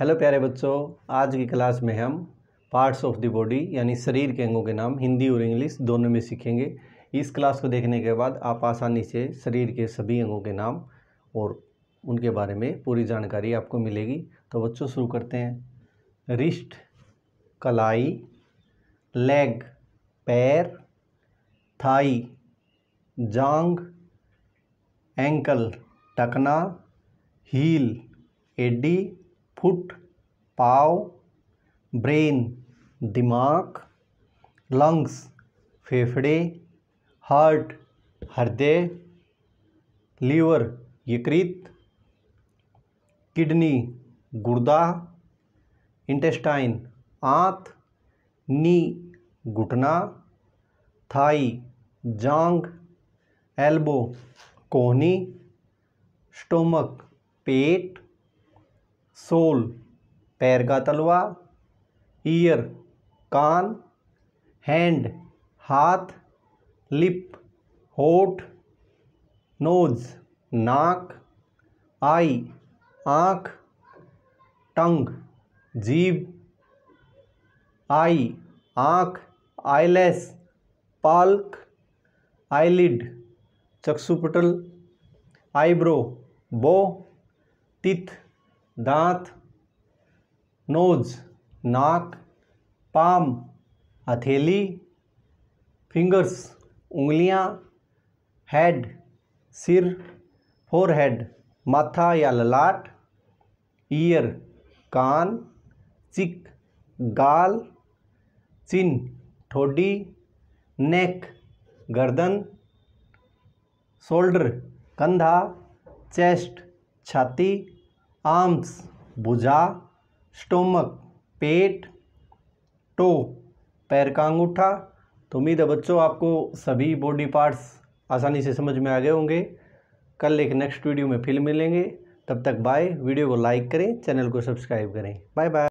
hello प्यारे बच्चों आज की क्लास में हम पार्ट्स ऑफ द बॉडी यानी शरीर के अंगों के नाम हिंदी और इंग्लिश दोनों में सीखेंगे इस क्लास को देखने के बाद आप आसानी से शरीर के सभी अंगों के नाम और उनके बारे में पूरी जानकारी आपको मिलेगी तो बच्चों शुरू करते हैं रिस्ट कलाई लेग पैर थाई जांग एंकल टकना हील एडी फुट पाव ब्रेन दिमाग लंग्स फेफड़े हार्ट हृदय लीवर यकृत किडनी गुर्दा इंटेस्टाइन आंत नी घुटना थाई जांग एल्बो कोहनी स्टोमक पेट सोल पैर का तलवा ईयर कान हैंड हाथ लिप होठ नोज नाक आई आँख टंग जीव आई आँख आईलेस पाल्क आईलिड चक्षुपटल आईब्रो बो तिथ दांत नोज नाक पाम हथेली फिंगर्स उंगलियां, हेड सिर फोरहेड माथा या ललाट ईयर कान चिक गाल चिन ठोडी नेक गर्दन शोल्डर कंधा चेस्ट छाती आर्म्स भुजा स्टोमक पेट टो पैर का अंगूठा तो उम्मीद है बच्चों आपको सभी बॉडी पार्ट्स आसानी से समझ में आ गए होंगे कल एक नेक्स्ट वीडियो में फिल्म मिलेंगे तब तक बाय वीडियो को लाइक करें चैनल को सब्सक्राइब करें बाय बाय